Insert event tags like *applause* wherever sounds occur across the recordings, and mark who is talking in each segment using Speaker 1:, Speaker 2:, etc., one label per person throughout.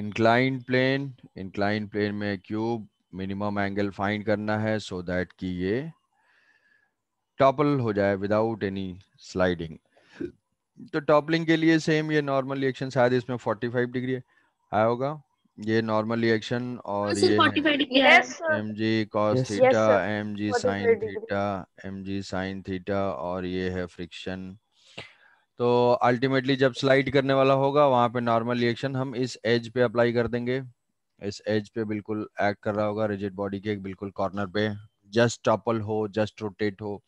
Speaker 1: Incline plane incline plane में cube minimum angle find करना है सो so दैट कि ये टॉपल हो जाए विदाउट एनी स्लाइडिंग तो टॉपलिंग के लिए सेम ये नॉर्मल रिएक्शन शायद इसमें 45 डिग्री आया होगा ये नॉर्मल रिएक्शन और ये m g cos theta m जी साइन थीटा एम जी साइन थीटा और ये है फ्रिक्शन तो अल्टीमेटली जब स्लाइड करने वाला होगा वहां पे नॉर्मल रिएक्शन हम इस एज पे अप्लाई कर देंगे इस एज पे बिल्कुल एक्ट कर रहा होगा रिजिड बॉडी के बिल्कुल कॉर्नर पे जस्ट टॉपल हो जस्ट रोटेट हो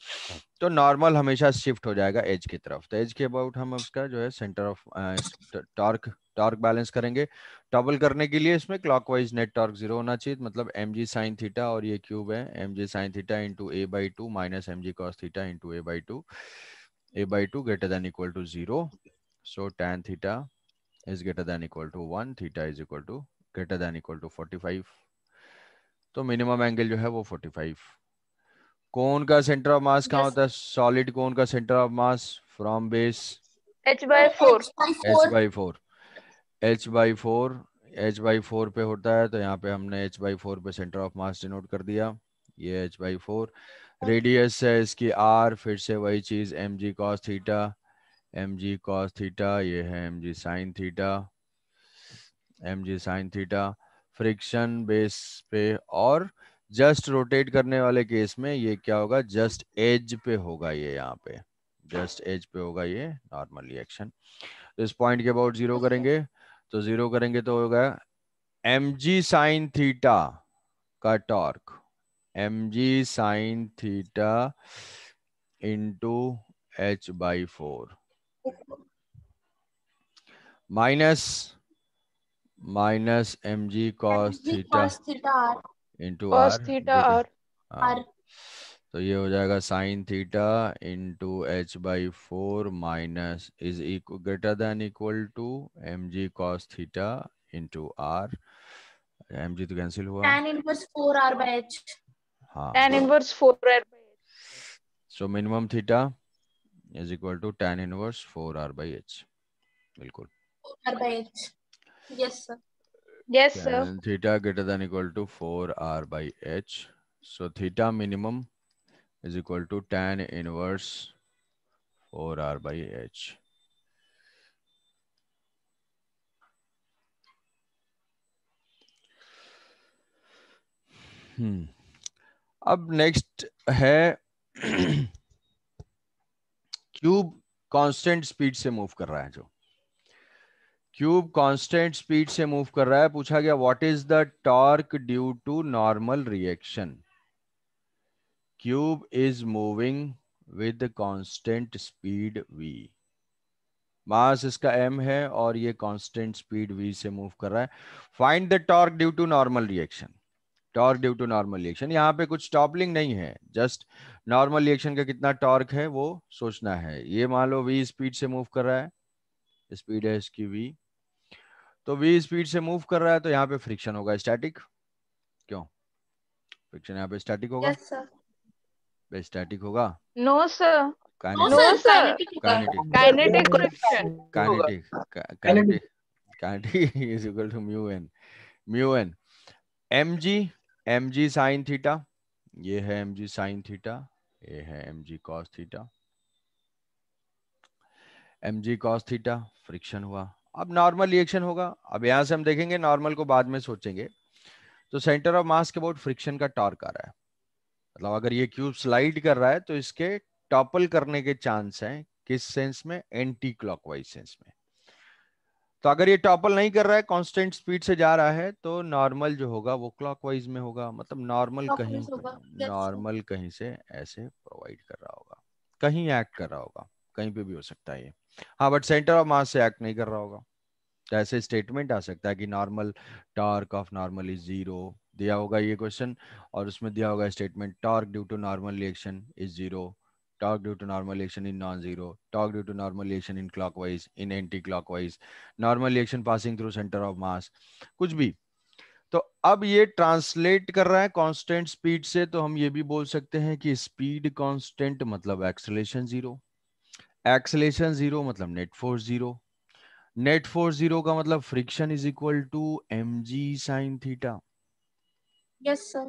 Speaker 1: तो नॉर्मल हमेशा शिफ्ट हो जाएगा एज की तरफ तो एज के अबाउट हम उसका जो है centre of torque torque balance करेंगे टॉपल करने के लिए इसमें क्लॉकवाइज नेट टॉर्क जीरो होना चाहिए मतलब एम जी साइन थीटा और ये क्यूब है M G sine theta into a by two minus m g cos theta into a by two a by 2 greater than equal to 0. So tan theta is greater than equal to 1. Theta is equal to greater than equal to 45. तो minimum angle जो है वो 45 कोन का centre of मास कहाँ होता है solid cone का centre of mass from base h by four h by four h by four h by four पे होता है तो यहाँ पे हमने एच बाई फोर पे सेंटर ऑफ मास डिनोट कर दिया ये एच बाई फोर रेडियस है इसकी आर फिर से वही चीज़ m g cos theta m g cos theta ये है M G sine theta m जी साइन थीटा फ्रिक्शन बेस पे और जस्ट रोटेट करने वाले केस में ये क्या होगा जस्ट एज पे होगा ये यहाँ पे जस्ट एज पे होगा ये नॉर्मल रिएक्शन तो इस पॉइंट के अबाउट जीरो करेंगे तो जीरो करेंगे तो होगा एम जी साइन थीटा का torque m ji sine theta into h by four minus minus m g cos theta into r r तो ये हो जाएगा sine theta into h by four minus is equal greater than equal to M g cos theta into r m जी तो cancel हुआ tan inverse r by h so minimum theta is equal to tan inverse r by h बिल्कुल r by h yes sir yes tan sir theta greater than equal to r by h so theta minimum is equal to tan inverse r by h hmm अब next है cube constant speed से move कर रहा है जो cube constant speed से move कर रहा है पूछा गया what is the torque due to normal reaction cube is moving with constant speed v mass इसका एम है और ये कांस्टेंट स्पीड वी से मूव कर रहा है find the torque due to normal reaction torque due to normal reaction यहाँ पे कुछ टॉपलिंग नहीं है जस्ट नॉर्मल रिएक्शन का कितना टॉर्क है वो सोचना है ये मान लो वी स्पीड से मूव कर रहा है स्पीड है इसकी वी तो वी स्पीड से मूव कर रहा है तो यहाँ पे फ्रिक्शन होगा स्टैटिक क्यों फ्रिक्शन यहाँ पे स्टैटिक होगा yes, sir. स्टैटिक होगा no sir kinetic kinetic kinetic is equal to mu N mu N mg m ji sine theta ये है एम जी साइन थीटा ये है M g cos theta m g cos theta friction हुआ अब normal reaction होगा अब यहां से हम देखेंगे नॉर्मल को बाद में सोचेंगे तो सेंटर ऑफ मास के अबाउट फ्रिक्शन का टॉर्क आ रहा है मतलब अगर ये क्यूब स्लाइड कर रहा है तो इसके टॉपल करने के चांस हैं किस सेंस में एंटी क्लॉकवाइज सेंस में तो अगर ये टॉपल नहीं कर रहा है कांस्टेंट स्पीड से जा रहा है तो नॉर्मल जो होगा वो क्लॉकवाइज में होगा मतलब नॉर्मल कहीं नॉर्मल कहीं से ऐसे प्रोवाइड कर रहा होगा कहीं एक्ट कर रहा होगा कहीं पे भी हो सकता है ये हाँ बट सेंटर ऑफ मास से एक्ट नहीं कर रहा होगा तो ऐसे स्टेटमेंट आ सकता है कि normal torque of normal is zero दिया होगा ये क्वेश्चन और उसमें दिया होगा statement torque due to normal reaction is zero torque due to normalization in non-zero, torque due to normalization in clockwise, in anti-clockwise, normalization passing through center of mass, कुछ भी तो अब ये ट्रांसलेट कर रहा है कांस्टेंट स्पीड से तो हम ये भी बोल सकते हैं कि स्पीड कांस्टेंट मतलब एक्सलेशन जीरो एक्सलेशन जीरो मतलब net force zero net force zero का मतलब friction is equal to M G sine theta yes sir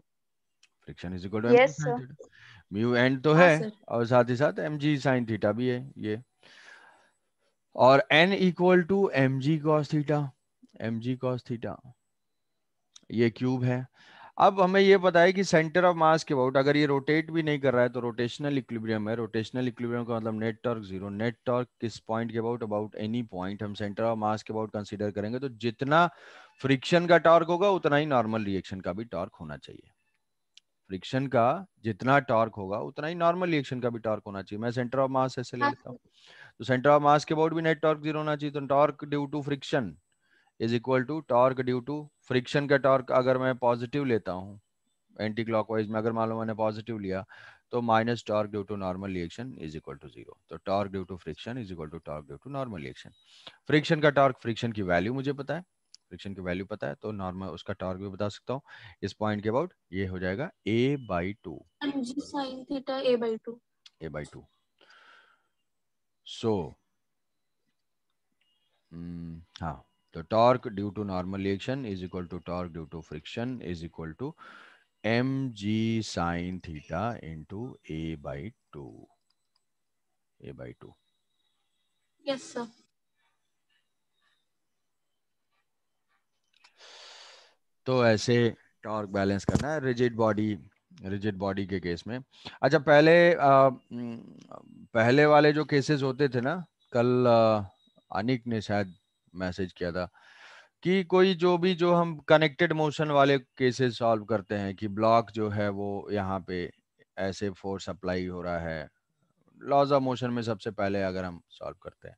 Speaker 1: friction is equal to M G sine theta mu N तो हाँ है और साथ ही साथ एम जी साइन थीटा भी है ये और N equal to M g cos theta m g cos theta ये क्यूब है अब हमें ये पता है कि सेंटर ऑफ मास के अबाउट अगर ये रोटेट भी नहीं कर रहा है तो रोटेशनल इक्विलिब्रियम है रोटेशनल इक्विलिब्रियम का मतलब net torque zero net torque किस पॉइंट के अबाउट अबाउट एनी पॉइंट हम सेंटर ऑफ मास के अबाउट कंसीडर करेंगे तो जितना फ्रिक्शन का टॉर्क होगा उतना ही नॉर्मल रिएक्शन का भी टॉर्क होना चाहिए फ्रिक्शन का जितना टॉर्क होगा उतना ही नॉर्मल रिएक्शन का भी टॉर्क होना चाहिए मैं सेंटर ऑफ मास ऐसे ले हाँ लेता हूँ तो सेंटर ऑफ मास के अबाउट भी नेट टॉर्क जीरो होना चाहिए तो torque due to friction is equal to torque due to friction का टॉर्क अगर मैं पॉजिटिव लेता हूँ एंटी क्लॉकवाइज में अगर मान लो मैंने पॉजिटिव लिया तो minus torque due to normal reaction is equal to zero तो torque due to friction is equal to torque due to normal reaction friction का टॉर्क फ्रिक्शन की वैल्यू मुझे पता है फ्रिक्शन की वैल्यू पता है तो नॉर्मल उसका टॉर्क भी बता सकता हूँ इस पॉइंट के अबाउट ये हो जाएगा A by two sine theta A by two A by two so हाँ तो torque due to normal reaction is equal to torque due to friction is equal to M G sine theta into A by two A by two yes sir तो ऐसे torque balance करना है rigid body rigid body के case में अच्छा पहले आ, पहले वाले जो केसेस होते थे ना कल अनिक ने शायद मैसेज किया था कि कोई जो भी जो हम कनेक्टेड मोशन वाले केसेस सॉल्व करते हैं कि ब्लॉक जो है वो यहाँ पे ऐसे फोर्स अप्लाई हो रहा है लॉज ऑफ मोशन में सबसे पहले अगर हम सॉल्व करते हैं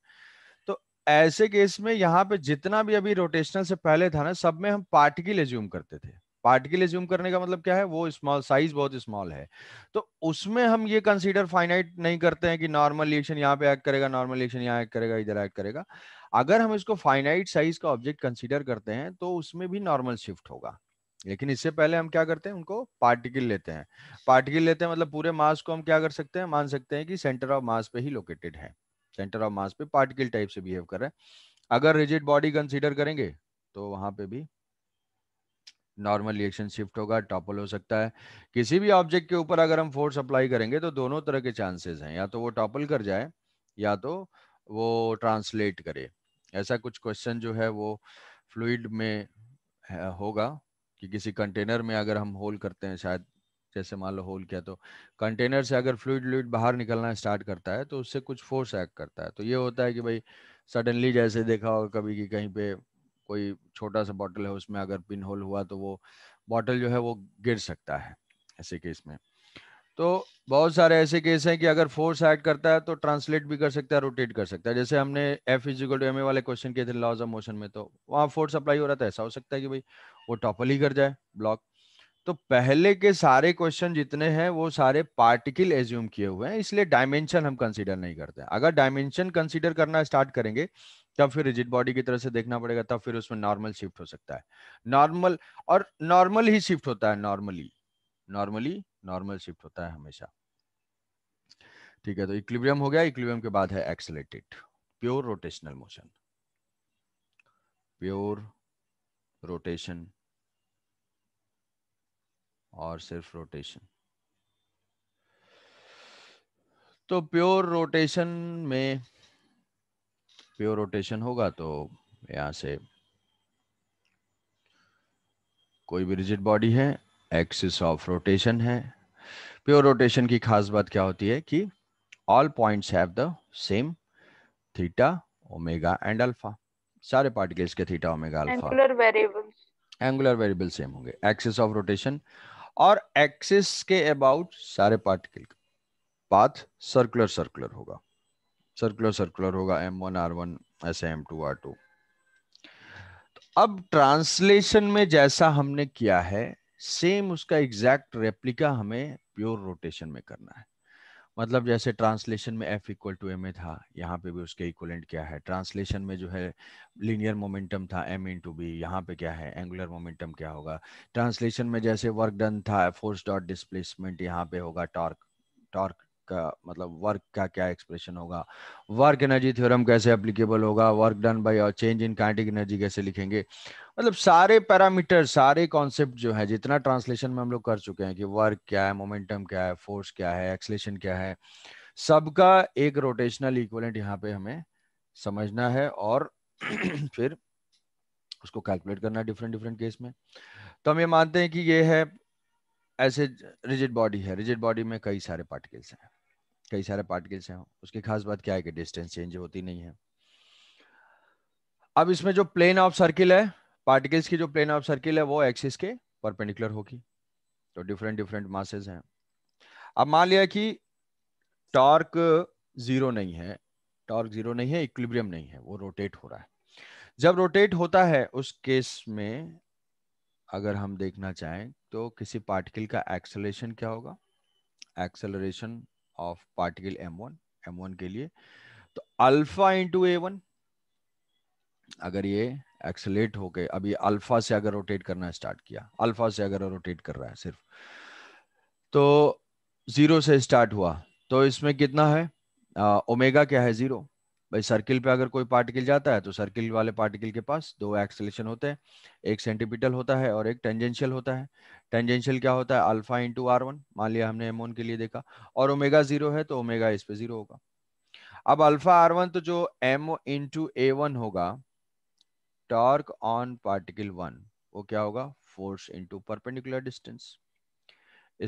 Speaker 1: ऐसे केस में यहाँ पे जितना भी अभी रोटेशनल से पहले था ना सब में हम पार्टिकल एज्यूम करते थे पार्टिकल एज्यूम करने का मतलब क्या है वो स्मॉल साइज बहुत स्मॉल है तो उसमें हम ये कंसीडर फाइनाइट नहीं करते हैं कि नॉर्मल रिएक्शन यहाँ पे एक्ट करेगा नॉर्मल रिएक्शन यहाँ एक्ट करेगा इधर एक्ट करेगा अगर हम इसको फाइनाइट साइज का ऑब्जेक्ट कंसिडर करते हैं तो उसमें भी नॉर्मल शिफ्ट होगा लेकिन इससे पहले हम क्या करते हैं उनको पार्टिकल लेते हैं पार्टिकल लेते हैं मतलब पूरे मास को हम क्या कर सकते हैं मान सकते हैं कि सेंटर ऑफ मास पे ही लोकेटेड है सेंटर ऑफ मास पे पार्टिकल टाइप से बिहेव कर रहा है अगर रिजिड बॉडी कंसीडर करेंगे तो वहां पे भी नॉर्मल रिएक्शन शिफ्ट होगा टॉपल हो सकता है किसी भी ऑब्जेक्ट के ऊपर अगर हम फोर्स अप्लाई करेंगे तो दोनों तरह के चांसेस हैं या तो वो टॉपल कर जाए या तो वो ट्रांसलेट करे ऐसा कुछ क्वेश्चन जो है वो फ्लूड में होगा कि किसी कंटेनर में अगर हम होल करते हैं शायद जैसे मान लो होल किया तो कंटेनर से अगर फ्लूड व्लूड बाहर निकलना स्टार्ट करता है तो उससे कुछ फोर्स एक्ट करता है तो ये होता है कि भाई सडनली जैसे देखा होगा कभी कि कहीं पे कोई छोटा सा बॉटल है उसमें अगर पिन होल हुआ तो वो बॉटल जो है वो गिर सकता है ऐसे केस में तो बहुत सारे ऐसे केस हैं कि अगर फोर्स एक्ट करता है तो ट्रांसलेट भी कर सकता है रोटेट कर सकता है जैसे हमने F equal to M A वाले क्वेश्चन किए थे लॉज ऑफ मोशन में तो वहाँ फोर्स अप्लाई हो रहा था ऐसा हो सकता है कि भाई वो टॉपल ही कर जाए ब्लॉक तो पहले के सारे क्वेश्चन जितने हैं वो सारे पार्टिकल एज्यूम किए हुए हैं इसलिए डायमेंशन हम कंसीडर नहीं करते हैं अगर डायमेंशन कंसीडर करना स्टार्ट करेंगे तब फिर रिजिट बॉडी की तरह से देखना पड़ेगा तब फिर उसमें नॉर्मल शिफ्ट हो सकता है नॉर्मल और नॉर्मल ही शिफ्ट होता है नॉर्मली नॉर्मली नॉर्मल शिफ्ट होता है हमेशा ठीक है तो इक्लिब्रियम हो गया इक्लिब्रियम के बाद है accelerated pure rotational motion pure rotation और सिर्फ रोटेशन तो प्योर रोटेशन में प्योर रोटेशन होगा तो यहां से कोई भी रिजिड बॉडी है एक्सिस ऑफ रोटेशन है प्योर रोटेशन की खास बात क्या होती है कि all points have the same theta omega and alpha सारे पार्टिकल्स के theta omega alpha angular variables angular variable same होंगे एक्सिस ऑफ रोटेशन और एक्सिस के अबाउट सारे पार्टिकल का पाथ सर्कुलर सर्कुलर होगा सर्कुलर सर्कुलर होगा एम वन आर वन ऐसे एम टू आर टू अब ट्रांसलेशन में जैसा हमने किया है सेम उसका एग्जैक्ट रेप्लिका हमें प्योर रोटेशन में करना है मतलब जैसे ट्रांसलेशन में F equal to M A था यहाँ पे भी उसके इक्वलेंट क्या है ट्रांसलेशन में जो है लीनियर मोमेंटम था एम इन टू बी यहाँ पे क्या है एंगुलर मोमेंटम क्या होगा ट्रांसलेशन में जैसे वर्क डन था फोर्स डॉट डिस्प्लेसमेंट यहाँ पे होगा टॉर्क टॉर्क का मतलब वर्क का क्या एक्सप्रेशन होगा वर्क एनर्जी थ्योरम कैसे अप्लीकेबल होगा वर्क डन बाय और चेंज इन काइनेटिक एनर्जी कैसे लिखेंगे मतलब सारे पैरामीटर सारे कॉन्सेप्ट जो है जितना ट्रांसलेशन में हम लोग कर चुके हैं कि वर्क क्या है मोमेंटम क्या है फोर्स क्या है एक्सलेशन क्या है सबका एक रोटेशनल इक्वलेंट यहाँ पे हमें समझना है और *clears throat* फिर उसको कैलकुलेट करना है डिफरेंट डिफरेंट केस में तो हम ये मानते हैं कि ये है ऐसे रिजिड बॉडी है रिजिड बॉडी में कई सारे पार्टिकल्स हैं कई सारे पार्टिकल्स हैं उसकी खास बात क्या है कि डिस्टेंस चेंज होती नहीं है अब इसमें जो प्लेन ऑफ सर्किल है पार्टिकल्स की जो प्लेन ऑफ सर्किल है वो एक्सिस के परपेंडिकुलर होगी तो डिफरेंट डिफरेंट मासेज हैं अब मान लिया कि टॉर्क जीरो नहीं है टॉर्क जीरो नहीं है इक्विब्रियम नहीं है वो रोटेट हो रहा है जब रोटेट होता है उस केस में अगर हम देखना चाहें तो किसी पार्टिकल का एक्सलेशन क्या होगा acceleration of particle M one M one के लिए तो अल्फा इंटू ए वन अगर ये एक्सलेट होके अभी अल्फा से अगर रोटेट करना स्टार्ट किया अल्फा से अगर रोटेट कर रहा है सिर्फ तो जीरो से स्टार्ट हुआ तो इसमें कितना है ओमेगा क्या है जीरो भाई सर्किल पे अगर कोई पार्टिकल जाता है तो सर्किल वाले पार्टिकल के पास दो एक्सलेशन होते हैं एक सेंटिपिटल होता है और एक टेंजेंशियल होता है टेंजेंशियल क्या होता है अल्फा इंटू आर वन मान लिया हमने एमोन के लिए देखा और ओमेगा जीरो है तो ओमेगा इस पे जीरो होगा अब अल्फा आर वन तो जो एम इंटू ए वन होगा टॉर्क ऑन पार्टिकल वन वो क्या होगा फोर्स इंटू परपेंडिकुलर डिस्टेंस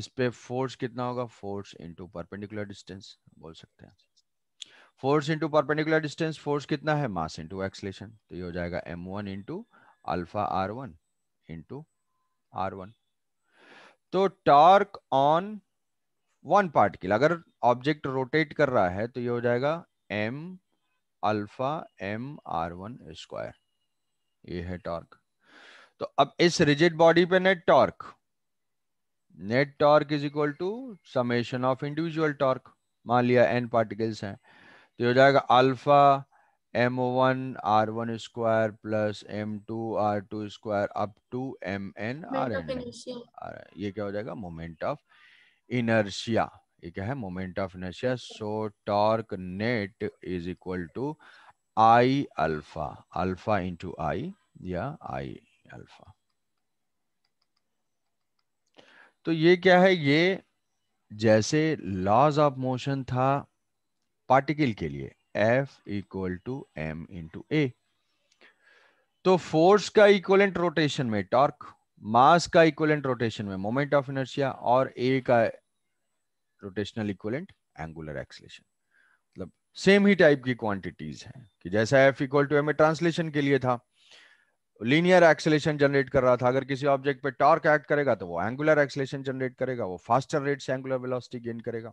Speaker 1: इस पे फोर्स कितना होगा फोर्स इंटू परपेंडिकुलर डिस्टेंस बोल सकते हैं force into perpendicular distance force कितना है मास इंटू एक्सलेशन तो ये हो जाएगा M one into alpha R one into R one तो टॉर्क ऑन वन पार्टिकल अगर ऑब्जेक्ट रोटेट कर रहा है तो ये हो जाएगा M alpha M R one square ये है टॉर्क तो अब इस रिजिड बॉडी पे net torque net torque is equal to summation of individual torque मान लिया एन पार्टिकल्स हैं तो हो जाएगा alpha M one R one square plus M two R two square up to M N R N ये क्या हो जाएगा मोमेंट ऑफ इनर्शिया ये क्या है moment of inertia so torque net is equal to I alpha alpha into I या I alpha तो ये क्या है ये जैसे लॉज ऑफ मोशन था पार्टिकल के लिए F equal to M into A तो फोर्स का इक्वलेंट रोटेशन में टॉर्क मास का इक्वलेंट रोटेशन में मोमेंट ऑफ इनर्शिया और ए का रोटेशनल इक्वलेंट एंगुलर एक्सलेशन मतलब सेम ही टाइप की क्वांटिटीज हैं कि जैसा F equal to M translation के लिए था लीनियर एक्सलेशन जनरेट कर रहा था अगर किसी ऑब्जेक्ट पे टॉर्क एक्ट करेगा तो वो एंगुलर एक्सलेशन जनरेट करेगा वो फास्टर रेट से एंगुलर वेलोसिटी गेन करेगा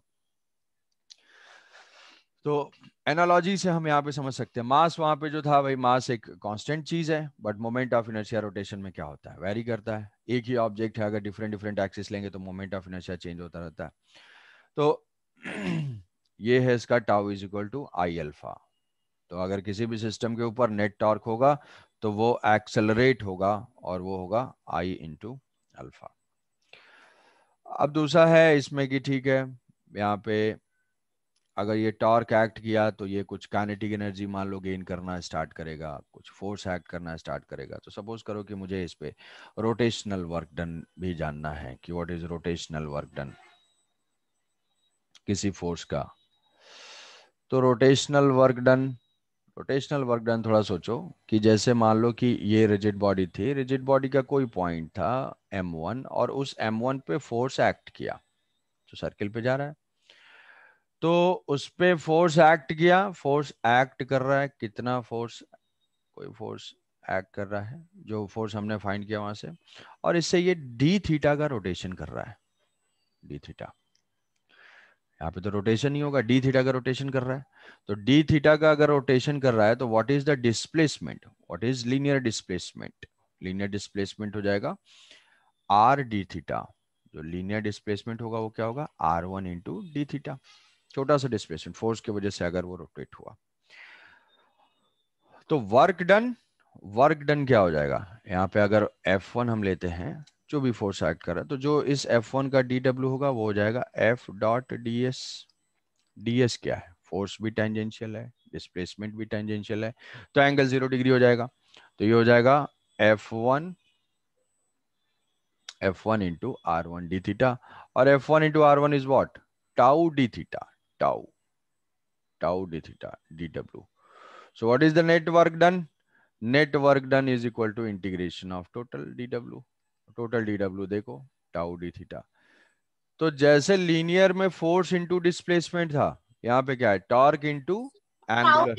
Speaker 1: तो एनालॉजी से हम यहाँ पे समझ सकते हैं मास वहां पे जो था भाई मास एक कांस्टेंट चीज है but moment of inertia rotation में क्या होता है वेरी करता है एक ही ऑब्जेक्ट है अगर डिफरेंट डिफरेंट एक्सिस लेंगे तो मोमेंट ऑफ इनर्शिया चेंज होता रहता है तो *clears throat* ये है इसका tau is equal to I alpha तो अगर किसी भी सिस्टम के ऊपर नेट टॉर्क होगा तो वो एक्सेलरेट होगा और वो होगा आई इंटू अल्फा अब दूसरा है इसमें कि ठीक है यहाँ पे अगर ये टॉर्क एक्ट किया तो ये कुछ काइनेटिक एनर्जी मान लो गेन करना स्टार्ट करेगा कुछ फोर्स एक्ट करना स्टार्ट करेगा तो सपोज करो कि मुझे इस पे रोटेशनल वर्क डन भी जानना है कि what is rotational work done किसी फोर्स का तो rotational work done rotational work done थोड़ा सोचो कि जैसे मान लो कि ये रिजिड बॉडी थी रिजिड बॉडी का कोई पॉइंट था वन और उस वन पे फोर्स एक्ट किया तो सर्किल पे जा रहा है तो उस पर फोर्स एक्ट किया फोर्स एक्ट कर रहा है कितना फोर्स कोई फोर्स एक्ट कर रहा है जो फोर्स हमने फाइंड किया वहां से और इससे ये डी थीटा का रोटेशन कर रहा है डी थीटा यहाँ पे तो रोटेशन ही होगा डी थीटा का रोटेशन कर रहा है तो डी थीटा का अगर रोटेशन कर रहा है तो what is the displacement what is linear displacement linear displacement हो जाएगा आर डी थीटा जो लीनियर डिस्प्लेसमेंट होगा वो क्या होगा R one into D theta छोटा सा डिस्प्लेसमेंट फोर्स की वजह से अगर वो रोटेट हुआ तो वर्क डन वर्क डन क्या हो जाएगा यहाँ पे अगर F1 हम लेते हैं जो भी फोर्स एक्ट कर रहा है तो जो इस F1 का dw होगा वो हो जाएगा F डॉट ds ds क्या है फोर्स भी टेंजेंशियल है डिस्प्लेसमेंट भी टेंजेंशियल है तो एंगल जीरो डिग्री हो जाएगा तो ये हो जाएगा F1 F1 into R1 d theta और F1 into R1 is what tau d theta tau, tau d theta dw. So what is the net work done? Net work done is equal to integration of total dw. Total dw dekho tau d theta. तो जैसे linear में force into displacement था यहाँ पे क्या है torque into angular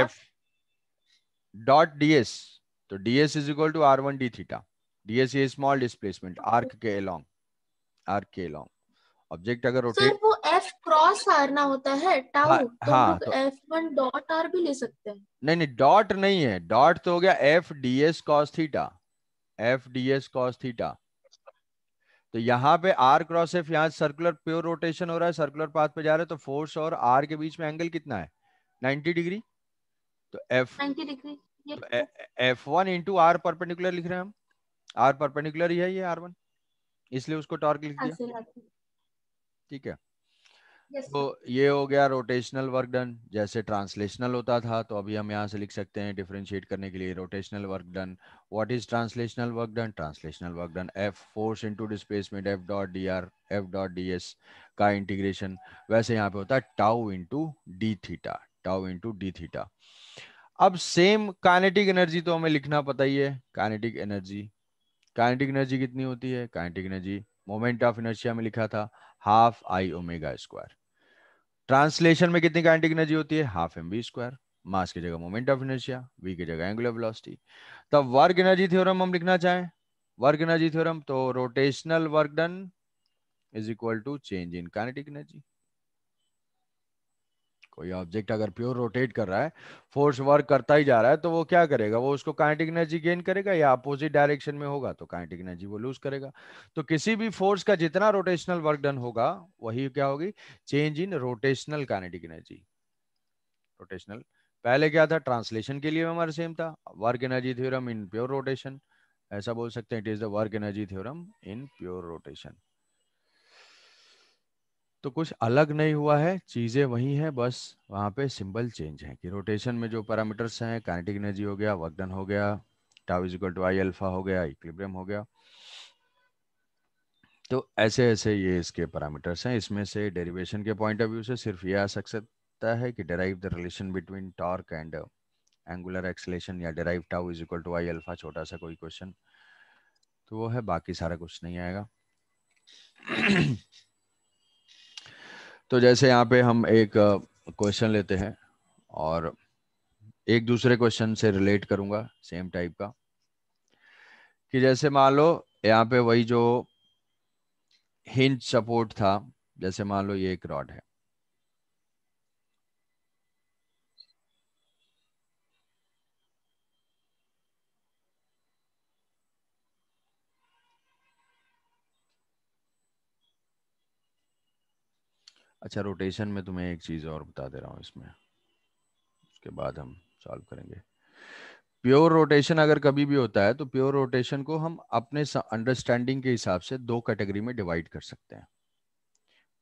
Speaker 1: F dot DS तो DS is equal to R one D theta DS ये स्मॉल डिस्प्लेसमेंट आर्क के अलोंग आर्क के अलोंग ऑब्जेक्ट अगर रोटेट सर वो F क्रॉस आर ना होता है टाउ हाँ, तो हाँ, तो एफ डॉट आर भी ले सकते हैं नहीं नहीं डॉट नहीं है डॉट तो हो गया F D S cos theta F D S cos theta तो यहाँ पे आर क्रॉस एफ यहाँ सर्कुलर प्योर रोटेशन हो रहा है सर्कुलर पाथ पे जा रहे हैं तो फोर्स और आर के बीच में एंगल कितना है 90 डिग्री तो F ninety degree F one into R perpendicular लिख रहे हैं हम आर परपेंडिकुलर ही है ये आर वन इसलिए उसको टॉर्क लिख दिया ठीक है yes, तो ये हो गया रोटेशनल वर्क डन जैसे ट्रांसलेशनल होता था तो अभी हम यहाँ से लिख सकते हैं डिफ्रेंशिएट करने के लिए rotational work done what is translational work done translational work done F force into displacement F dot D R F dot D S का इंटीग्रेशन वैसे यहाँ पे होता है tau into D theta tau into D theta अब same kinetic energy तो हमें लिखना पता ही है काइनेटिक एनर्जी काइनेटिक एनर्जी कितनी होती है kinetic energy moment of inertia में लिखा था half I omega square translation में कितनी काइनेटिक एनर्जी होती है half M V square mass की जगह मोमेंट ऑफ इनर्शिया वी की जगह एंगुलर वेलोसिटी तब वर्क एनर्जी थ्योरम हम लिखना चाहें वर्क एनर्जी थ्योरम तो rotational work done is equal to change in kinetic energy कोई ऑब्जेक्ट अगर प्योर रोटेट कर रहा है फोर्स वर्क करता ही जा रहा है तो वो क्या करेगा वो उसको काइनेटिक एनर्जी गेन करेगा या अपोजिट डायरेक्शन में होगा तो काइनेटिक एनर्जी वो लूज करेगा तो किसी भी फोर्स का जितना रोटेशनल वर्क डन होगा वही क्या होगी change in rotational kinetic energy rotational पहले क्या था ट्रांसलेशन के लिए हमारा सेम था work energy theorem in pure rotation ऐसा बोल सकते हैं it is the work energy theorem in pure rotation तो कुछ अलग नहीं हुआ है चीज़ें वही हैं बस वहां पे सिंबल चेंज है कि रोटेशन में जो पैरामीटर्स हैं काइनेटिक एनर्जी हो गया वर्कडन हो गया tau is to I alpha हो गया इक्विलिब्रियम हो गया तो ऐसे ऐसे ये इसके पैरामीटर्स हैं इसमें से डेरिवेशन के पॉइंट ऑफ व्यू से सिर्फ ये आ सकता है कि derive the relation between torque and angular acceleration या derive tau is equal to I alpha छोटा सा कोई क्वेश्चन तो वो है बाकी सारा कुछ नहीं आएगा तो जैसे यहाँ पे हम एक क्वेश्चन लेते हैं और एक दूसरे क्वेश्चन से रिलेट करूंगा सेम टाइप का कि जैसे मान लो यहाँ पे वही जो हिंज सपोर्ट था जैसे मान लो ये एक रॉड है अच्छा रोटेशन में तुम्हें एक चीज़ और बता दे रहा हूँ इसमें उसके बाद हम सॉल्व करेंगे प्योर रोटेशन अगर कभी भी होता है तो प्योर रोटेशन को हम अपने अंडरस्टैंडिंग के हिसाब से दो कैटेगरी में डिवाइड कर सकते हैं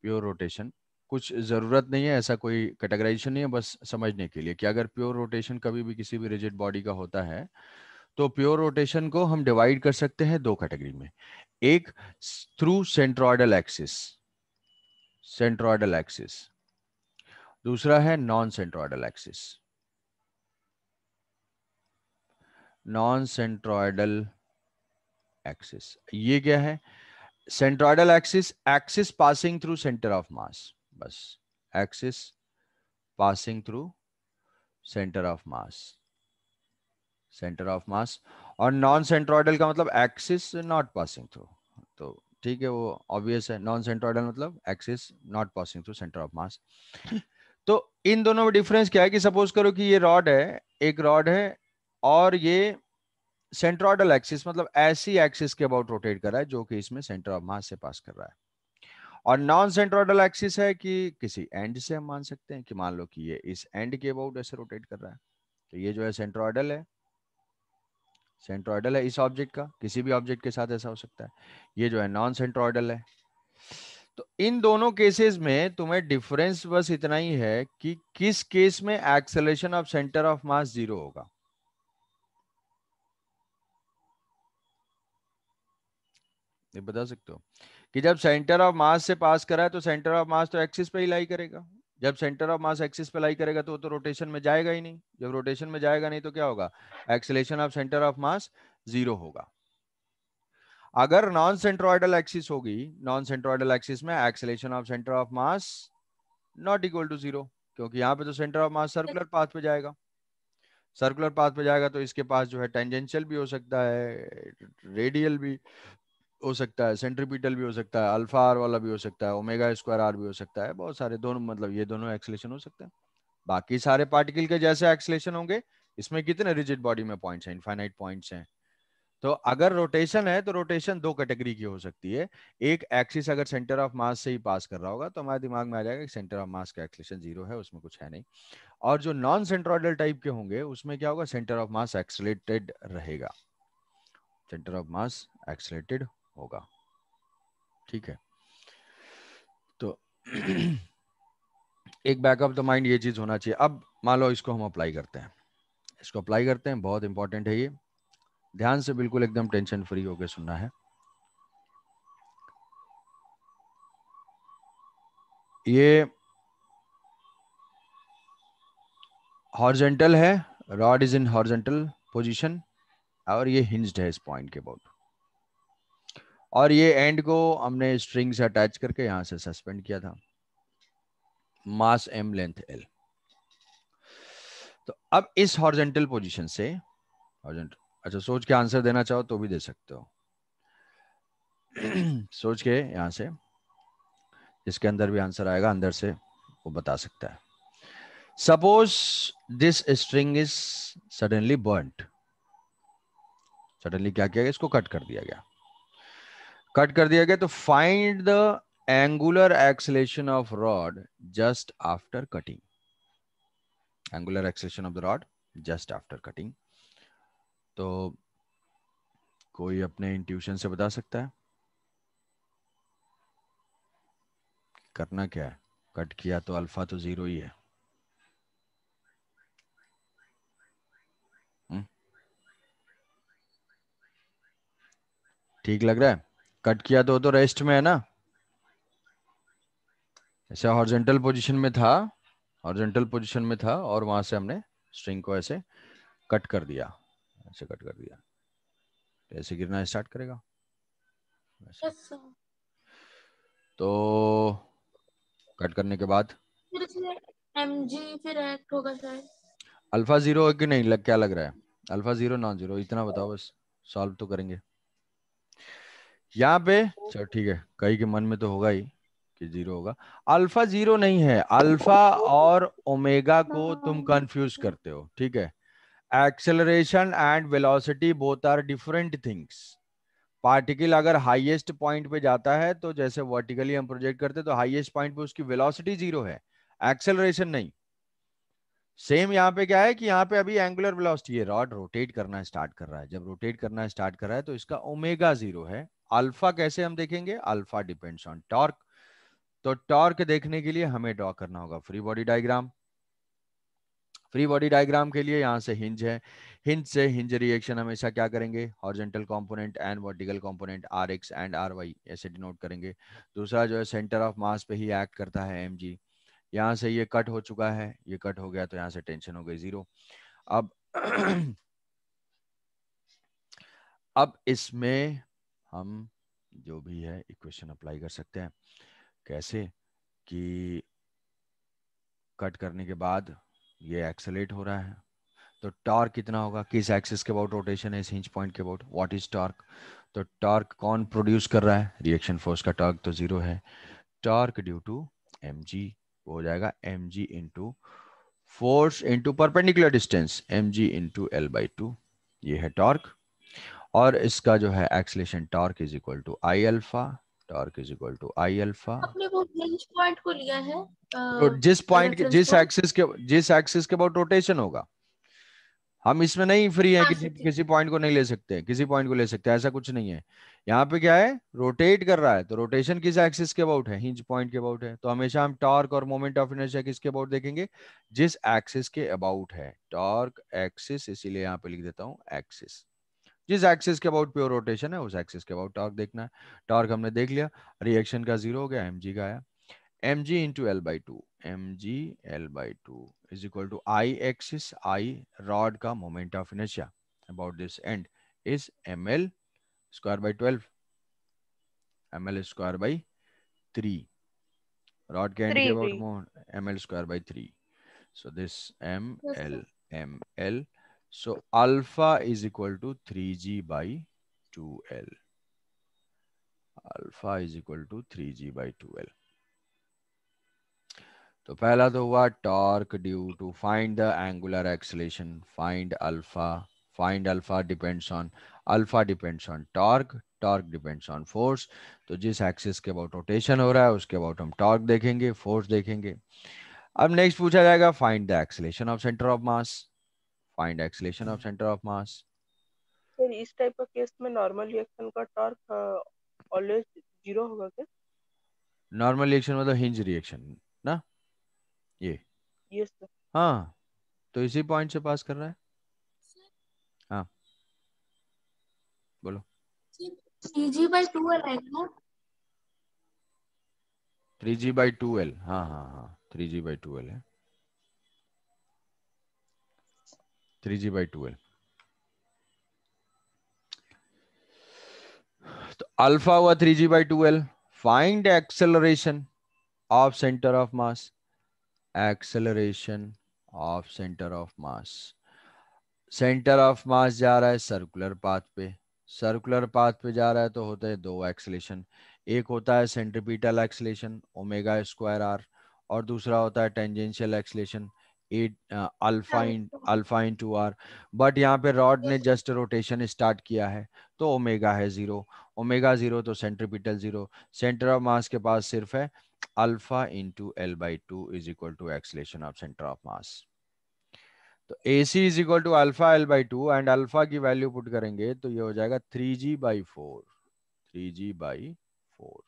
Speaker 1: प्योर रोटेशन कुछ ज़रूरत नहीं है ऐसा कोई कैटेगराइजेशन नहीं है बस समझने के लिए कि अगर प्योर रोटेशन कभी भी किसी भी रिजिड बॉडी का होता है तो प्योर रोटेशन को हम डिवाइड कर सकते हैं दो कैटेगरी में एक through centroidal axis centroidal axis दूसरा है non centroidal axis non centroidal axis ये क्या है centroidal axis axis passing through centre of mass बस axis passing through centre of mass centre of mass और नॉन सेंट्रोइडल का मतलब एक्सिस नॉट पासिंग थ्रू तो ठीक है वो ऑब्वियस है नॉन सेंट्रोइडल मतलब axis not passing through centre of mass तो इन दोनों में डिफरेंस क्या है कि सपोज करो कि ये रॉड है एक रॉड है और ये सेंट्रोइडल एक्सिस मतलब ऐसी एक्सिस के अबाउट रोटेट कर रहा है जो कि इसमें सेंटर ऑफ मास से पास कर रहा है और नॉन सेंट्रोइडल एक्सिस है कि किसी एंड से हम मान सकते हैं कि मान लो कि ये इस एंड के अबाउट ऐसे रोटेट कर रहा है तो ये जो है सेंट्रोइडल है सेंट्रोइडल है इस ऑब्जेक्ट का किसी भी ऑब्जेक्ट के साथ ऐसा हो सकता है ये जो है नॉन सेंट्रोइडल है तो इन दोनों केसेस में तुम्हें डिफरेंस बस इतना ही है कि किस केस में acceleration of centre of mass zero होगा ये बता सकते हो कि जब सेंटर ऑफ मास से पास करा है तो सेंटर ऑफ मास तो एक्सिस पे ही लाई करेगा जब सेंटर ऑफ मास एक्सिस पे लाई करेगा तो वो तो रोटेशन में जाएगा ही नहीं जब रोटेशन में जाएगा नहीं तो क्या होगा acceleration of centre of mass zero होगा अगर नॉन सेंट्रोइडल एक्सिस होगी नॉन सेंट्रोइडल एक्सिस में acceleration of centre of mass not equal to zero क्योंकि यहाँ पे तो centre of mass circular path पे जाएगा सर्कुलर पाथ पे जाएगा तो इसके पास जो है टेंजेंशियल भी हो सकता है रेडियल भी हो सकता है सेंट्रीपिटल भी हो सकता है अल्फा आर वाला भी हो सकता है ओमेगा स्क्वायर आर भी हो सकता है बहुत सारे दोनों मतलब ये दोनों एक्सलेशन हो सकते हैं बाकी सारे पार्टिकल के जैसे एक्सलेशन होंगे इसमें कितने रिजिड बॉडी में पॉइंट्स हैं इनफाइनाइट पॉइंट्स हैं तो अगर रोटेशन है तो रोटेशन दो कैटेगरी की हो सकती है एक एक्सिस अगर सेंटर ऑफ मास से ही पास कर रहा होगा तो हमारे दिमाग में आ जाएगा कि सेंटर ऑफ मास का एक्सलेशन जीरो है उसमें कुछ है नहीं और जो नॉन सेंट्रोइडल टाइप के होंगे उसमें क्या होगा सेंटर ऑफ मास एक्सलेटेड रहेगा सेंटर ऑफ मास एक्सलेटेड होगा ठीक है तो *clears throat* एक बैक ऑफ द माइंड ये चीज होना चाहिए अब मान लो इसको हम अप्लाई करते हैं इसको अप्लाई करते हैं बहुत इंपॉर्टेंट है ये ध्यान से बिल्कुल एकदम टेंशन फ्री होकर सुनना है ये हॉर्जेंटल है rod is in horizontal position और ये हिंज्ड है इस पॉइंट के अबाउट और ये एंड को हमने स्ट्रिंग से अटैच करके यहां से सस्पेंड किया था मास एम लेंथ एल तो अब इस हॉर्जेंटल पोजीशन से हॉर्जेंटल अच्छा सोच के आंसर देना चाहो तो भी दे सकते हो *clears throat* सोच के यहां से इसके अंदर भी आंसर आएगा अंदर से वो बता सकता है suppose this string is suddenly burn suddenly क्या किया गया इसको कट कर दिया गया कट कर दिया गया तो find the angular acceleration of rod just after cutting angular acceleration of the rod just after cutting तो कोई अपने इंट्यूशन से बता सकता है करना क्या है कट किया तो अल्फा तो जीरो ही है हम्म। ठीक लग रहा है कट किया तो तो रेस्ट में है ना ऐसे हॉर्जेंटल पोजीशन में था हॉर्जेंटल पोजीशन में था और वहां से हमने स्ट्रिंग को ऐसे कट कर दिया ऐसे कट कर दिया तो ऐसे गिरना स्टार्ट करेगा yes, तो कट करने के बाद अल्फा जीरो कि नहीं लग क्या लग रहा है अल्फा जीरो नॉन जीरो इतना बताओ बस सॉल्व तो करेंगे यहाँ पे तो चलो ठीक है कई के मन में तो होगा ही कि जीरो होगा अल्फा जीरो नहीं है अल्फा और ओमेगा को हाँ। तुम कंफ्यूज करते हो ठीक है acceleration and velocity both are different things particle अगर हाईएस्ट पॉइंट पे जाता है तो जैसे वर्टिकली हम प्रोजेक्ट करते हैं तो हाईएस्ट पॉइंट पे उसकी वेलोसिटी जीरो है एक्सेलरेशन नहीं सेम यहाँ पे क्या है कि यहाँ पे अभी एंगुलर वेलोसिटी है रॉड रोटेट करना स्टार्ट कर रहा है जब रोटेट करना स्टार्ट कर रहा है तो इसका ओमेगा जीरो है अल्फा कैसे हम देखेंगे अल्फा डिपेंड्स ऑन टॉर्क तो टॉर्क देखने के लिए हमें ड्रॉ करना होगा free body diagram free body diagram के लिए यहाँ से हिंज है हिंज से हिंज रिएक्शन हमेशा क्या करेंगे horizontal component and vertical component R X and R Y ऐसे डिनोट करेंगे दूसरा जो है सेंटर ऑफ मास पे ही एक्ट करता है एम जी यहाँ से ये कट हो चुका है ये कट हो गया तो यहाँ से टेंशन हो गई जीरो अब *clears throat* अब इसमें हम जो भी है इक्वेशन अप्लाई कर सकते हैं कैसे कि कट करने के बाद ये एक्सेलेट हो रहा है तो टॉर्क कितना होगा किस एक्सिस के अबाउट रोटेशन है इस हिंच पॉइंट के अबाउट व्हाट इज टॉर्क तो टॉर्क कौन प्रोड्यूस कर रहा है रिएक्शन फोर्स का टॉर्क तो जीरो है टॉर्क ड्यू टू एम हो जाएगा M G into force into perpendicular distance M G into L by two ये है टॉर्क और इसका जो है acceleration torque is equal to I alpha torque is equal to I alpha point को लिया है तो जिस पॉइंट जिस एक्सिस के जिस एक्सिस के बाद रोटेशन होगा हम इसमें नहीं फ्री हाँ, है किसी किसी पॉइंट को नहीं ले सकते किसी पॉइंट को ले सकते ऐसा कुछ नहीं है यहाँ पे क्या है रोटेट कर रहा है तो रोटेशन किस एक्सिस के अबाउट है हिंज पॉइंट के अबाउट है तो हमेशा हम टॉर्क और मोमेंट ऑफ इनर्जिया किसके अबाउट देखेंगे जिस एक्सिस के अबाउट है टॉर्क एक्सिस इसीलिए यहाँ पे लिख देता हूँ एक्सिस जिस एक्सिस के अबाउट प्योर रोटेशन है उस एक्सिस के अबाउट टॉर्क देखना है टॉर्क हमने देख लिया रिएक्शन का जीरो हो गया एम का आया mg into L by 2. mg L by 2 is equal to I axis I rod ka moment of inertia about this end is ml square by 12. ml square by 3. Rod can three, about more ml square by 3. So this ml ml. So alpha is equal to 3g by 2l. Alpha is equal to 3g by 2l. तो पहला तो हुआ torque due to find the angular acceleration find alpha find alpha depends on alpha depends on torque torque depends on force तो जिस axis के about rotation हो रहा है उसके अबाउट हम टॉर्क देखेंगे फोर्स देखेंगे अब नेक्स्ट पूछा जाएगा find the acceleration of centre of mass find acceleration of centre of mass इस टाइप का केस में नॉर्मल रिएक्शन का टॉर्क ऑलवेज जीरो होगा क्या नॉर्मल रिएक्शन मतलब हिंज रिएक्शन ना ये yes, तो। हाँ तो इसी पॉइंट से पास कर रहा है हाँ बोलो three G by two L three G by two L हाँ हाँ हाँ three G by two L है three G by two L तो अल्फा हुआ three G by two L find acceleration of centre of mass acceleration of centre of mass centre of mass जा रहा है circular path पे circular path पे जा रहा है तो होता है दो एक्सलेशन एक होता है centripetal acceleration omega square R और दूसरा होता है tangential acceleration alpha in alpha into R but यहाँ पे रॉड ने जस्ट रोटेशन स्टार्ट किया है तो ओमेगा है जीरो ओमेगा जीरो तो centripetal zero centre of mass के पास सिर्फ है alpha into L by two is equal to acceleration of centre of mass तो A C is equal to alpha L by two and alpha की value put करेंगे तो ये हो जाएगा three G by four three G by four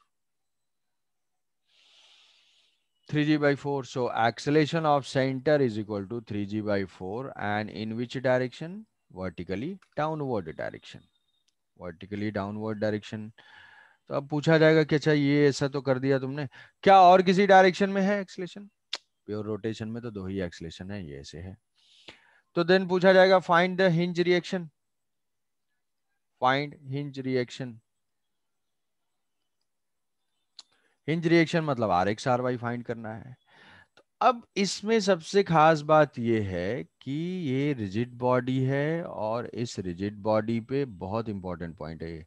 Speaker 1: 3g by 4. So acceleration of center is equal to 3g by 4 and in which direction? Vertically downward direction. Vertically downward direction. तो अब पूछा जाएगा कि अच्छा ये ऐसा तो कर दिया तुमने क्या और किसी डायरेक्शन में है एक्सलेशन प्योर रोटेशन में तो दो ही एक्सलेशन है ये ऐसे है तो देन पूछा जाएगा find the hinge reaction find hinge reaction hinge reaction मतलब R X R Y find करना है तो अब इसमें सबसे खास बात यह है कि ये रिजिड बॉडी है और इस रिजिड बॉडी पे बहुत इंपॉर्टेंट पॉइंट है ये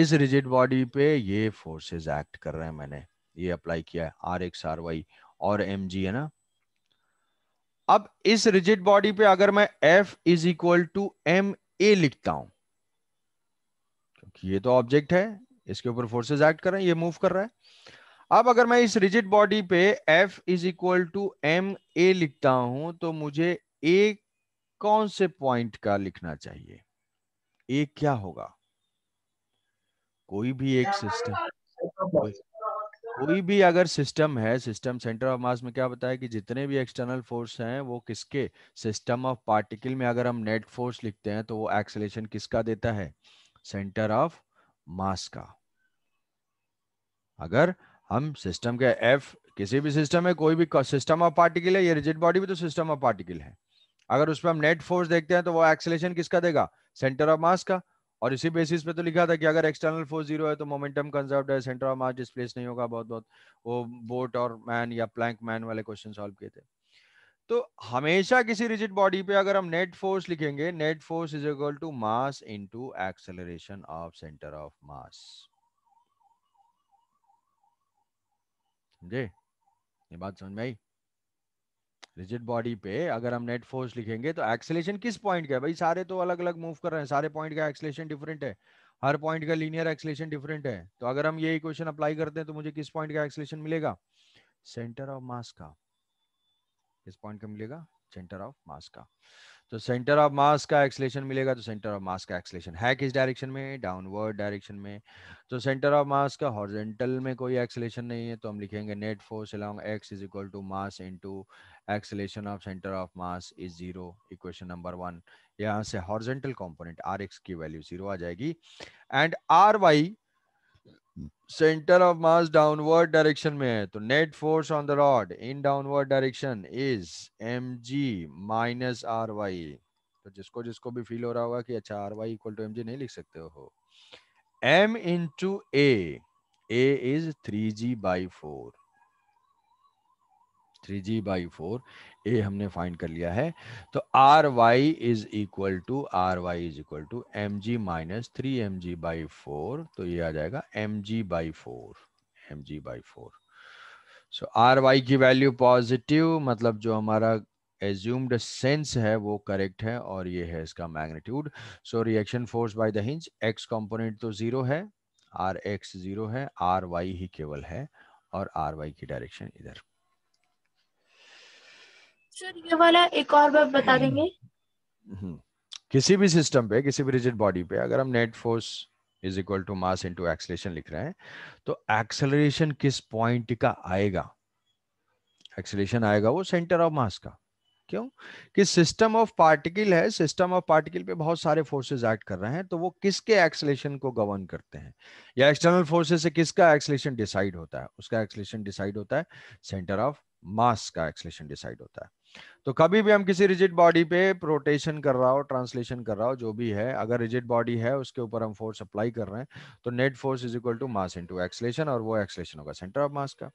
Speaker 1: इस रिजिड बॉडी पे ये फोर्सेस एक्ट कर रहे हैं मैंने ये अप्लाई किया है आर एक्स आर वाई और एम जी है ना अब इस रिजिड बॉडी पे अगर मैं F is equal to M A लिखता हूं क्योंकि ये तो ऑब्जेक्ट है इसके ऊपर फोर्सेज एक्ट कर रहे हैं ये मूव कर रहा है अब अगर मैं इस रिजिड बॉडी पे F is equal to M A लिखता हूं तो मुझे A कौन से पॉइंट का लिखना चाहिए A क्या होगा कोई भी एक सिस्टम कोई, भी अगर सिस्टम है सिस्टम सेंटर ऑफ मास में क्या बताया कि जितने भी एक्सटर्नल फोर्स हैं वो किसके सिस्टम ऑफ पार्टिकल में अगर हम नेट फोर्स लिखते हैं तो वो एक्सलेशन किसका देता है सेंटर ऑफ मास का अगर हम सिस्टम के एफ किसी भी सिस्टम में कोई भी सिस्टम ऑफ पार्टिकल है ये रिजिड बॉडी भी तो सिस्टम ऑफ पार्टिकल है अगर उस पर हम नेट फोर्स देखते हैं तो वो एक्सेलेशन किसका देगा सेंटर ऑफ मास का और इसी बेसिस पे तो लिखा था कि अगर एक्सटर्नल फोर्स जीरो है तो मोमेंटम कंजर्व है सेंटर ऑफ मास डिस्प्लेस नहीं होगा बहुत बहुत वो बोट और मैन या प्लैंक मैन वाले क्वेश्चन सॉल्व किए थे तो हमेशा किसी रिजिड बॉडी पे अगर हम नेट फोर्स लिखेंगे net force is equal to mass into acceleration of centre of mass समझे ये बात समझ में आई रिजिड बॉडी पे अगर हम नेट फोर्स लिखेंगे तो एक्सेलेशन किस पॉइंट का है भाई सारे तो अलग अलग मूव कर रहे हैं सारे पॉइंट का एक्सेलेशन डिफरेंट है हर पॉइंट का लीनियर एक्सेलेशन डिफरेंट है तो अगर हम ये इक्वेशन अप्लाई करते हैं तो मुझे किस पॉइंट का एक्सेलेशन मिलेगा सेंटर ऑफ मास का किस पॉइंट का मिलेगा सेंटर ऑफ मास का तो सेंटर ऑफ मास का एक्सलेशन मिलेगा तो सेंटर ऑफ मास का एक्सलेशन है किस डायरेक्शन में डाउनवर्ड डायरेक्शन में तो सेंटर ऑफ मास का हॉर्जेंटल में कोई एक्सलेशन नहीं है तो हम लिखेंगे net force along X is equal to mass into acceleration of centre of mass is zero equation number one यहाँ से हॉर्जेंटल कॉम्पोनेंट आर एक्स की वैल्यू जीरो आ जाएगी and R Y centre of mass downward direction में है तो net force on the rod in downward direction is M G minus R Y तो जिसको जिसको भी फील हो रहा होगा कि अच्छा R Y equal to M G नहीं लिख सकते हो M into A is three G by four three G by four A हमने फाइंड कर लिया है तो R Y is equal to R Y is equal to M G minus three M G by four तो ये आ जाएगा M G by four M G by four so R Y की वैल्यू पॉजिटिव मतलब जो हमारा assumed sense है वो करेक्ट है और ये है इसका magnitude so reaction force by the hinge X component तो जीरो है आर एक्स जीरो है आर वाई ही केवल है और आर वाई की डायरेक्शन इधर सर ये वाला एक और बात बता हम्म, देंगे हम्म। किसी भी सिस्टम पे किसी भी रिजिड बॉडी पे अगर हम net force is equal to mass into acceleration लिख रहे हैं तो एक्सेलरेशन किस पॉइंट का आएगा एक्सेलरेशन आएगा वो सेंटर ऑफ मास का क्यों कि सिस्टम ऑफ पार्टिकल है सिस्टम ऑफ पार्टिकल पे बहुत सारे फोर्सेस एक्ट कर रहे हैं तो वो किसके एक्सलेशन को गवर्न करते हैं या एक्सटर्नल फोर्सेस से किसका एक्सलेशन डिसाइड होता है उसका एक्सलेशन डिसाइड होता है सेंटर ऑफ मास का एक्सलेशन डिसाइड होता है तो कभी भी हम किसी रिजिड बॉडी पे रोटेशन कर रहा हो ट्रांसलेशन कर रहा हो जो भी है अगर रिजिड बॉडी है उसके ऊपर हम फोर्स अप्लाई कर रहे हैं तो net force is equal to mass into acceleration और वो एक्सलेशन होगा सेंटर ऑफ मास का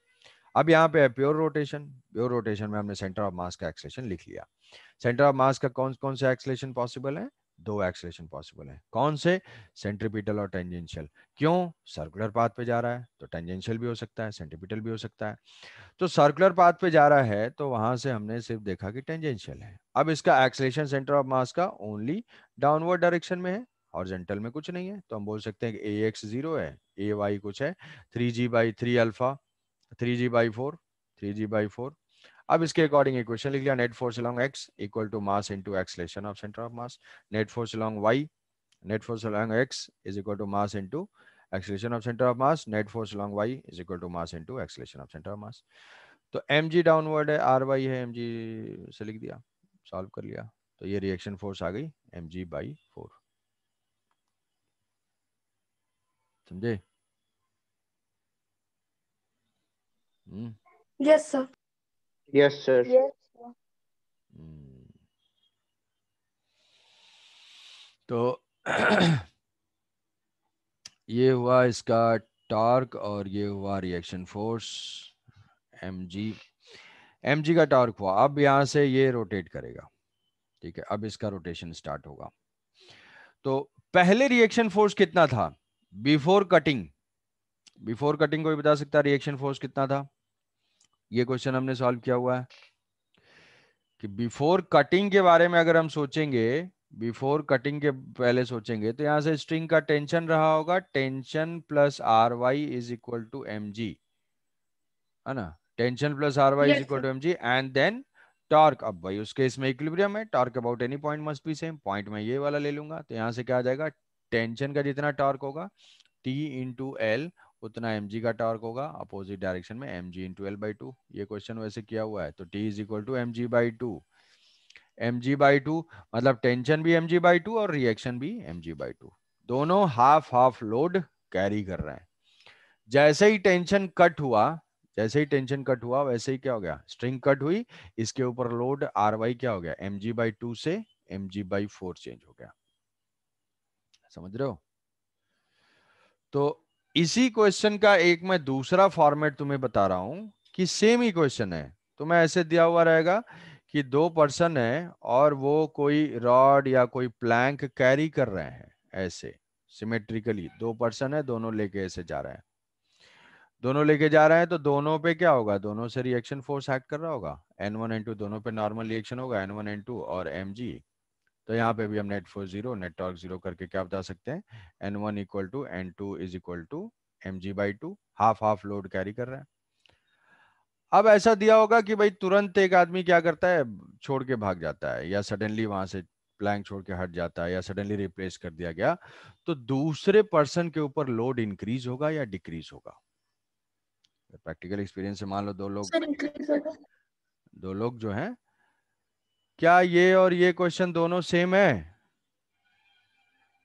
Speaker 1: अब यहाँ पे है प्योर रोटेशन प्योर रोटेशन में हमने सेंटर ऑफ मास का एक्सलेशन लिख लिया सेंटर ऑफ मास का कौन कौन सा एक्सलेशन पॉसिबल है दो एक्सलेशन पॉसिबल है कौन से सेंट्रीपिटल और टेंजेंशियल क्यों सर्कुलर पाथ पे जा रहा है तो टेंजेंशियल भी हो सकता है सेंट्रीपिटल भी हो सकता है तो सर्कुलर पाथ पे जा रहा है तो वहां से हमने सिर्फ देखा कि टेंजेंशियल है अब इसका एक्सलेशन सेंटर ऑफ मास का ओनली डाउनवर्ड डायरेक्शन में है हॉर्जेंटल में कुछ नहीं है तो हम बोल सकते हैं कि ए एक्स जीरो है ए वाई कुछ है three G by three alpha three G by four three G by four अब इसके अकॉर्डिंग इक्वेशन लिख लिया net force along X equal to mass into acceleration of centre of mass net force along Y net force along X is equal to mass into acceleration of centre of mass net force along Y is equal to mass into acceleration of centre of mass तो M G downward है R Y है M G से लिख दिया solve कर लिया तो ये रिएक्शन फोर्स आ गई एम जी बाई फोर समझे yes hmm. Sir Yes, sir. Yes. Hmm. तो *clears throat* ये हुआ इसका टॉर्क और ये हुआ reaction force M G M G का टॉर्क हुआ अब यहां से ये रोटेट करेगा ठीक है अब इसका रोटेशन स्टार्ट होगा तो पहले रिएक्शन फोर्स कितना था बिफोर कटिंग बिफोर कटिंग कोई बता सकता रिएक्शन फोर्स कितना था ये क्वेश्चन हमने सॉल्व किया हुआ है कि बिफोर कटिंग के बारे में अगर हम सोचेंगे बिफोर कटिंग के पहले सोचेंगे तो यहां से स्ट्रिंग का टेंशन रहा होगा tension plus R Y is equal to M G है ना tension plus R Y is equal to M G and then torque अब भाई उसके इसमें इक्विलिब्रियम है torque about any point must be same point में ये वाला ले लूंगा तो यहां से क्या आ जाएगा टेंशन का जितना टॉर्क होगा टी इंटू एल उतना एम का टॉर्क होगा अपोजिट डायरेक्शन में M G into L by two ये क्वेश्चन वैसे किया हुआ है तो T is equal to M G by two M G by two मतलब टेंशन भी एम जी बाई टू और रिएक्शन भी एम जी बाई टू दोनों हाफ हाफ लोड कैरी कर रहे हैं जैसे ही टेंशन कट हुआ जैसे ही टेंशन कट हुआ वैसे ही क्या हो गया स्ट्रिंग कट हुई इसके ऊपर लोड आर वाई क्या हो गया एम जी बाई टू से M G by four change हो गया समझ रहे हो तो इसी क्वेश्चन का एक मैं दूसरा फॉर्मेट तुम्हें बता रहा हूं कि सेम ही क्वेश्चन है तुम्हें तो ऐसे दिया हुआ रहेगा कि दो पर्सन है और वो कोई रॉड या कोई प्लैंक कैरी कर रहे हैं ऐसे सिमेट्रिकली दो पर्सन है दोनों लेके ऐसे जा रहे हैं दोनों लेके जा रहे हैं तो दोनों पे क्या होगा दोनों से रिएक्शन फोर्स एक्ट कर रहा होगा एन वन एन टू दोनों पे नॉर्मल रिएक्शन होगा एन वन एन टू और एम जी तो यहाँ पे भी हम net force zero net torque zero करके क्या बता सकते हैं N one equal to N two is equal to M G by two half half load carry कर रहा है अब ऐसा दिया होगा कि भाई तुरंत एक आदमी क्या करता है छोड़ के भाग जाता है या सडनली वहां से प्लैंक छोड़ के हट जाता है या सडनली रिप्लेस कर दिया गया तो दूसरे पर्सन के ऊपर लोड इंक्रीज होगा या डिक्रीज होगा प्रैक्टिकल एक्सपीरियंस से मान लो दो लोग दो लोग जो हैं क्या ये और ये क्वेश्चन दोनों सेम है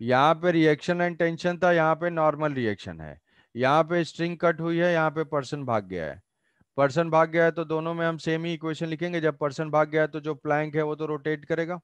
Speaker 1: यहाँ पे रिएक्शन एंड टेंशन था यहाँ पे नॉर्मल रिएक्शन है यहाँ पे स्ट्रिंग कट हुई है यहाँ पे पर्सन भाग गया है पर्सन भाग गया है तो दोनों में हम सेम ही इक्वेशन लिखेंगे जब पर्सन भाग गया है तो जो प्लैंक है वो तो रोटेट करेगा